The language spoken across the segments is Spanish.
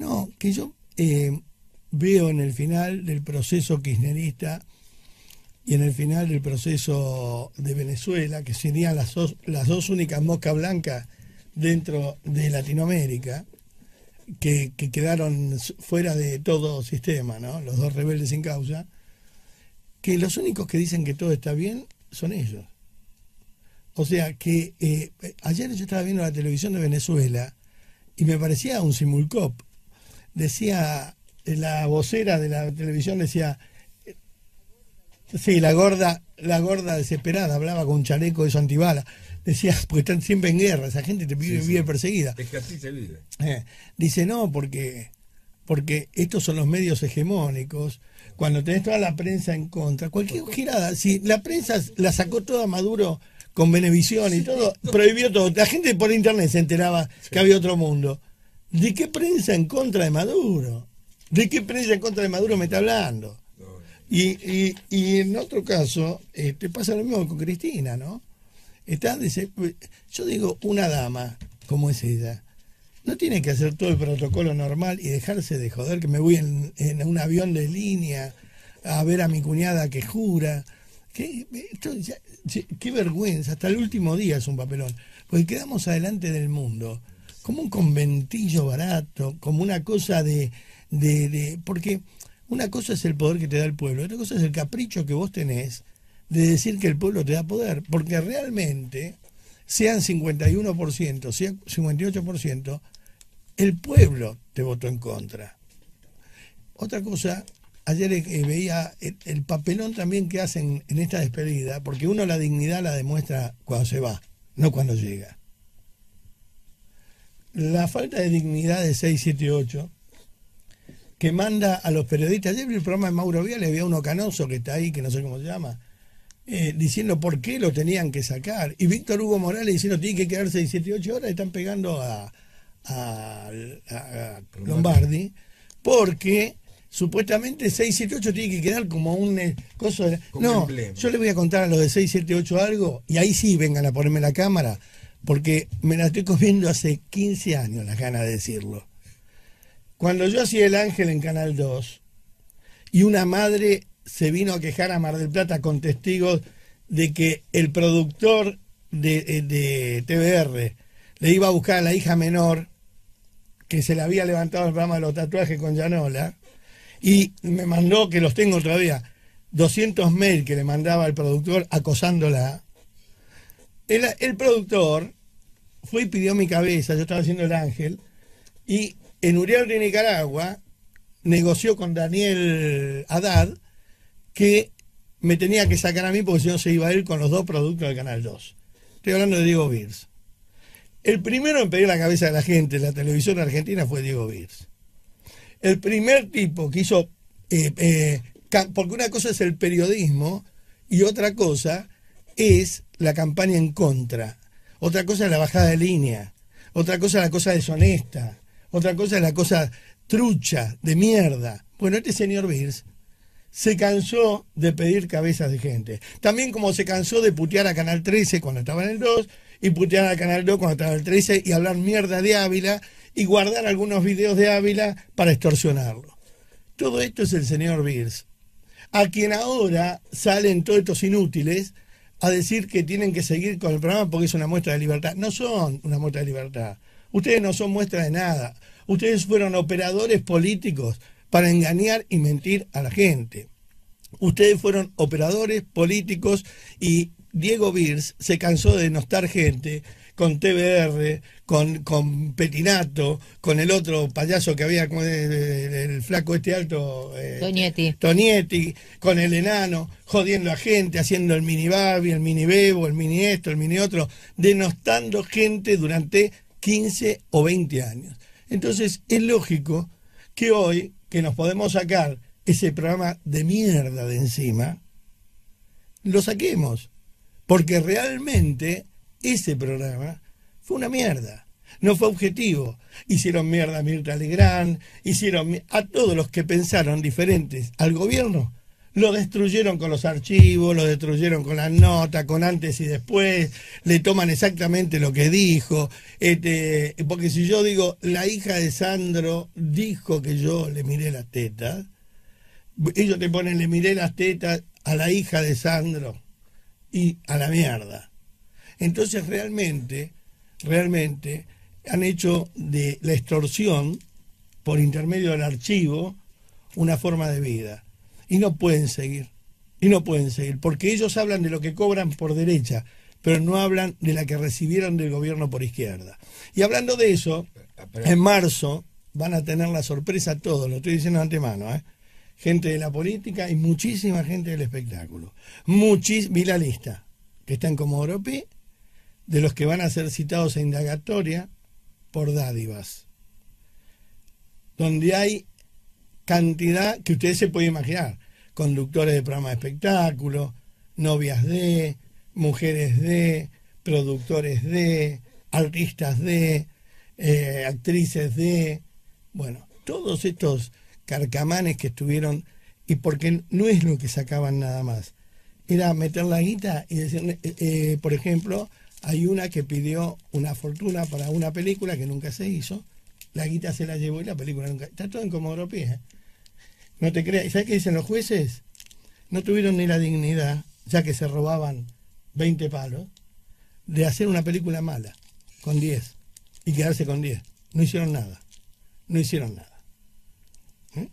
No, que yo eh, veo en el final del proceso kirchnerista y en el final del proceso de Venezuela, que serían las dos, las dos únicas moscas blancas dentro de Latinoamérica, que, quedaron fuera de todo sistema, ¿no? los dos rebeldes sin causa, que los únicos que dicen que todo está bien son ellos. O sea que eh, ayer yo estaba viendo la televisión de Venezuela y me parecía un simulcop decía la vocera de la televisión, decía, sí, la gorda, la gorda desesperada, hablaba con un chaleco de su antibala, decía, porque están siempre en guerra, esa gente te vive, perseguida. Es que así se vive. Eh, dice, no, porque, porque estos son los medios hegemónicos, cuando tenés toda la prensa en contra, cualquier girada, si la prensa la sacó toda Maduro con Venevisión y todo, prohibió todo. La gente por internet se enteraba que había otro mundo. ¿De qué prensa en contra de Maduro? ¿De qué prensa en contra de Maduro me está hablando? Y, y, y en otro caso, este, pasa lo mismo con Cristina, ¿no? Están yo digo, una dama como es ella, no tiene que hacer todo el protocolo normal y dejarse de joder que me voy en, un avión de línea a ver a mi cuñada que jura. ¿Qué, vergüenza, hasta el último día es un papelón, porque quedamos adelante del mundo como un conventillo barato, como una cosa de, Porque una cosa es el poder que te da el pueblo, otra cosa es el capricho que vos tenés de decir que el pueblo te da poder, porque realmente, sean 51%, 58%, el pueblo te votó en contra. Otra cosa, ayer eh, veía eh, el, papelón también que hacen en esta despedida, porque uno la dignidad la demuestra cuando se va, no cuando llega la falta de dignidad de 678 que manda a los periodistas. Ayer en el programa de Mauro Vial había uno canoso que está ahí, que no sé cómo se llama, eh, diciendo por qué lo tenían que sacar. Y Víctor Hugo Morales diciendo tiene que quedarse 678, horas, están pegando a, Lombardi, porque supuestamente 678 tiene que quedar como un eh, No, yo le voy a contar a los de 678 algo y ahí sí vengan a ponerme la cámara porque me la estoy comiendo hace 15 años, la ganas de decirlo. Cuando yo hacía El Ángel en Canal 2 y una madre se vino a quejar a Mar del Plata con testigos de que el productor de, eh, de TBR le iba a buscar a la hija menor que se le había levantado el programa de los tatuajes con Llanola y me mandó, que los tengo todavía, 200 mail que le mandaba el productor acosándola el, productor fue y pidió mi cabeza, yo estaba haciendo el ángel, y en Uriel de Nicaragua negoció con Daniel Haddad que me tenía que sacar a mí porque si no se iba a ir con los dos productos del Canal 2. Estoy hablando de Diego Beers. El primero en pedir la cabeza de la gente en la televisión argentina fue Diego Beers. El primer tipo que hizo... Eh, eh, porque una cosa es el periodismo y otra cosa es la campaña en contra. Otra cosa es la bajada de línea. Otra cosa es la cosa deshonesta. Otra cosa es la cosa trucha, de mierda. Bueno, este señor Beers se cansó de pedir cabezas de gente. También como se cansó de putear a Canal 13 cuando estaba en el 2 y putear a Canal 2 cuando estaba en el 13 y hablar mierda de Ávila y guardar algunos videos de Ávila para extorsionarlo. Todo esto es el señor Beers, a quien ahora salen todos estos inútiles a decir que tienen que seguir con el programa porque es una muestra de libertad. No son una muestra de libertad. Ustedes no son muestra de nada. Ustedes fueron operadores políticos para engañar y mentir a la gente. Ustedes fueron operadores políticos y Diego Birs se cansó de denostar gente con TBR, con, con Petinato, con el otro payaso que había, con el, flaco este alto. Eh, Tonieti, Tonietti. con el enano, jodiendo a gente, haciendo el mini el mini Bebo, el mini esto, el mini otro, denostando gente durante 15 o 20 años. Entonces es lógico que hoy, que nos podemos sacar ese programa de mierda de encima, lo saquemos. Porque realmente ese programa fue una mierda. No fue objetivo. Hicieron mierda a Mirta Legrand, hicieron a todos los que pensaron diferentes al gobierno. Lo destruyeron con los archivos, lo destruyeron con las notas, con antes y después, le toman exactamente lo que dijo. Este, porque si yo digo, la hija de Sandro dijo que yo le miré las tetas, ellos te ponen, le miré las tetas a la hija de Sandro y a la mierda. Entonces realmente, realmente han hecho de la extorsión por intermedio del archivo una forma de vida. Y no pueden seguir, y no pueden seguir, porque ellos hablan de lo que cobran por derecha, pero no hablan de la que recibieron del gobierno por izquierda. Y hablando de eso, en marzo van a tener la sorpresa todos, lo estoy diciendo de antemano, ¿eh? gente de la política y muchísima gente del espectáculo. vi la lista, que están como Comodoro de los que van a ser citados a indagatoria por dádivas, donde hay cantidad que ustedes se pueden imaginar, conductores de programas de espectáculo, novias de, mujeres de, productores de, artistas de, eh, actrices de, bueno, todos estos carcamanes que estuvieron, y porque no es lo que sacaban nada más, era meter la guita y decirle, eh, eh, por ejemplo, hay una que pidió una fortuna para una película que nunca se hizo. La guita se la llevó y la película nunca. Está todo en Comodoro ¿eh? No te creas. ¿Sabes qué dicen los jueces? No tuvieron ni la dignidad, ya que se robaban 20 palos, de hacer una película mala, con 10, y quedarse con 10. No hicieron nada. No hicieron nada. ¿Eh?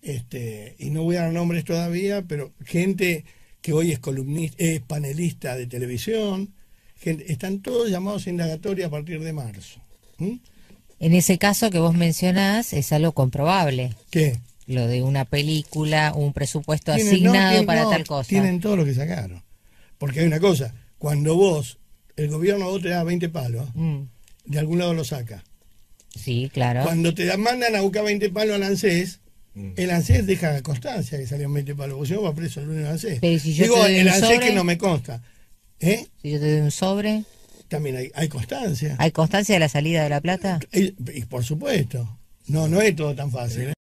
Este, y no voy a dar nombres todavía, pero gente que hoy es columnista, es panelista de televisión, están todos llamados a indagatoria a partir de marzo. En ese caso que vos mencionás es algo comprobable. ¿Qué? Lo de una película, un presupuesto asignado para tal cosa. Tienen todo lo que sacaron. Porque hay una cosa, cuando vos, el gobierno vos te da 20 palos, mm. de algún lado lo saca. Sí, claro. Cuando te mandan a buscar 20 palos al ANSES, mm. el ANSES deja constancia que salieron 20 palos, ¿Vos si preso el lunes ANSES. Digo, el ANSES que no me consta. ¿Eh? Si yo te doy un sobre. También hay, constancia. ¿Hay constancia de la salida de la plata? Eh, y, por supuesto. No, no es todo tan fácil. ¿eh?